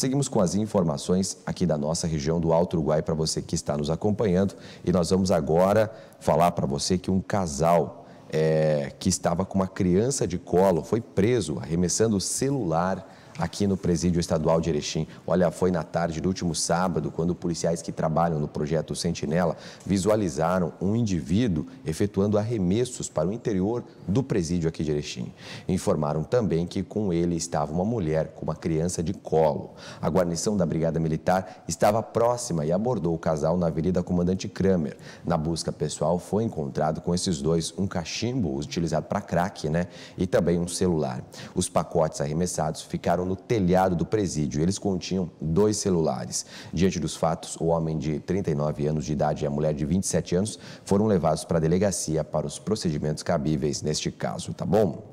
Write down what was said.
Seguimos com as informações aqui da nossa região do Alto Uruguai para você que está nos acompanhando. E nós vamos agora falar para você que um casal é, que estava com uma criança de colo foi preso arremessando celular aqui no Presídio Estadual de Erechim. Olha, foi na tarde do último sábado, quando policiais que trabalham no projeto Sentinela visualizaram um indivíduo efetuando arremessos para o interior do presídio aqui de Erechim. Informaram também que com ele estava uma mulher com uma criança de colo. A guarnição da Brigada Militar estava próxima e abordou o casal na Avenida Comandante Kramer. Na busca pessoal, foi encontrado com esses dois um cachimbo utilizado para crack, né? E também um celular. Os pacotes arremessados ficaram no telhado do presídio. Eles continham dois celulares. Diante dos fatos, o homem de 39 anos de idade e a mulher de 27 anos foram levados para a delegacia para os procedimentos cabíveis neste caso, tá bom?